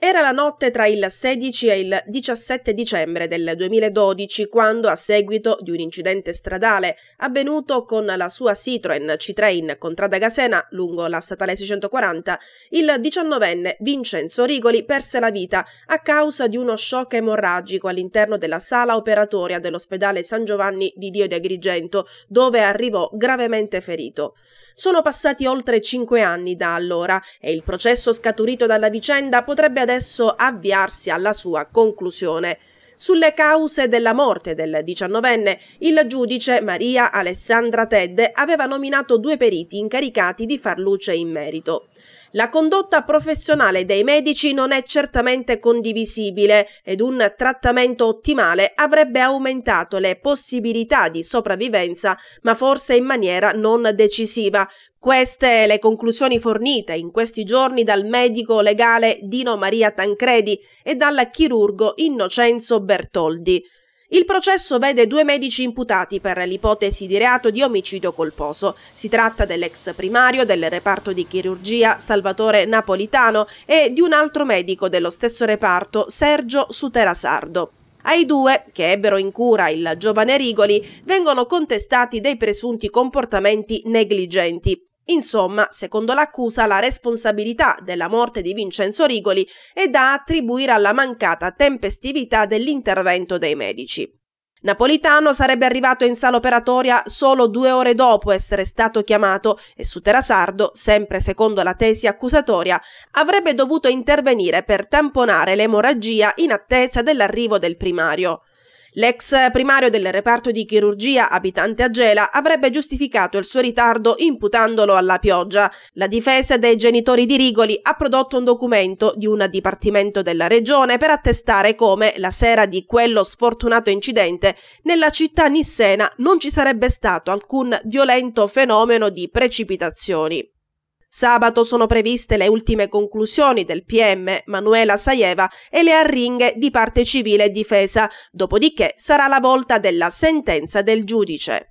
Era la notte tra il 16 e il 17 dicembre del 2012 quando, a seguito di un incidente stradale avvenuto con la sua Citroen C-Train contrada Gasena lungo la statale 640, il 19enne Vincenzo Rigoli perse la vita a causa di uno shock emorragico all'interno della sala operatoria dell'ospedale San Giovanni di Dio di Agrigento, dove arrivò gravemente ferito. Sono passati oltre cinque anni da allora e il processo scaturito dalla vicenda potrebbe adesso avviarsi alla sua conclusione. Sulle cause della morte del diciannovenne, il giudice Maria Alessandra Tedde aveva nominato due periti incaricati di far luce in merito. La condotta professionale dei medici non è certamente condivisibile ed un trattamento ottimale avrebbe aumentato le possibilità di sopravvivenza, ma forse in maniera non decisiva. Queste le conclusioni fornite in questi giorni dal medico legale Dino Maria Tancredi e dal chirurgo Innocenzo Bertoldi. Il processo vede due medici imputati per l'ipotesi di reato di omicidio colposo. Si tratta dell'ex primario del reparto di chirurgia Salvatore Napolitano e di un altro medico dello stesso reparto Sergio Suterasardo. Ai due, che ebbero in cura il giovane Rigoli, vengono contestati dei presunti comportamenti negligenti. Insomma, secondo l'accusa, la responsabilità della morte di Vincenzo Rigoli è da attribuire alla mancata tempestività dell'intervento dei medici. Napolitano sarebbe arrivato in sala operatoria solo due ore dopo essere stato chiamato e su Terasardo, sempre secondo la tesi accusatoria, avrebbe dovuto intervenire per tamponare l'emorragia in attesa dell'arrivo del primario. L'ex primario del reparto di chirurgia abitante a Gela avrebbe giustificato il suo ritardo imputandolo alla pioggia. La difesa dei genitori di Rigoli ha prodotto un documento di un dipartimento della regione per attestare come, la sera di quello sfortunato incidente, nella città nissena non ci sarebbe stato alcun violento fenomeno di precipitazioni. Sabato sono previste le ultime conclusioni del PM Manuela Saieva e le arringhe di parte civile e difesa, dopodiché sarà la volta della sentenza del giudice.